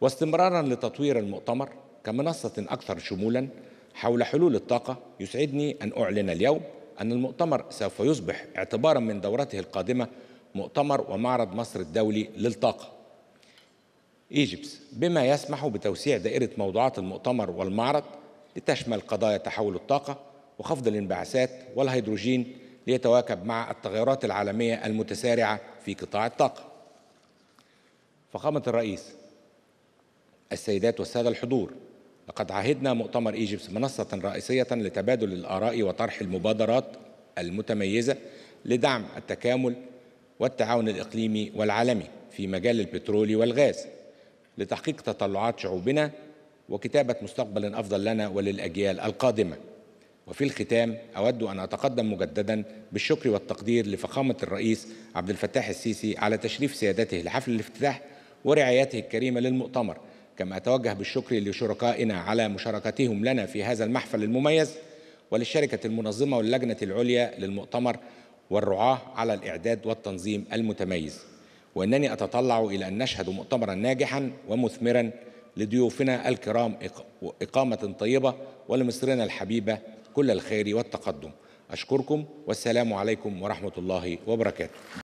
واستمرارا لتطوير المؤتمر كمنصة أكثر شمولا حول حلول الطاقة يسعدني أن أعلن اليوم أن المؤتمر سوف يصبح اعتبارا من دورته القادمة مؤتمر ومعرض مصر الدولي للطاقة ايجيبس بما يسمح بتوسيع دائرة موضوعات المؤتمر والمعرض لتشمل قضايا تحول الطاقة وخفض الانبعاثات والهيدروجين ليتواكب مع التغيرات العالمية المتسارعة في قطاع الطاقة فخامة الرئيس السيدات والسادة الحضور لقد عهدنا مؤتمر ايجيبس منصة رئيسية لتبادل الآراء وطرح المبادرات المتميزة لدعم التكامل والتعاون الإقليمي والعالمي في مجال البترول والغاز لتحقيق تطلعات شعوبنا وكتابة مستقبل أفضل لنا وللأجيال القادمة وفي الختام أود أن أتقدم مجددا بالشكر والتقدير لفخامة الرئيس عبد الفتاح السيسي على تشريف سيادته لحفل الافتتاح ورعايته الكريمة للمؤتمر كما أتوجه بالشكر لشركائنا على مشاركتهم لنا في هذا المحفل المميز وللشركة المنظمة واللجنة العليا للمؤتمر والرعاة على الإعداد والتنظيم المتميز وإنني أتطلع إلى أن نشهد مؤتمرا ناجحا ومثمرا لضيوفنا الكرام إقامة طيبة ولمصرنا الحبيبة كل الخير والتقدم أشكركم والسلام عليكم ورحمة الله وبركاته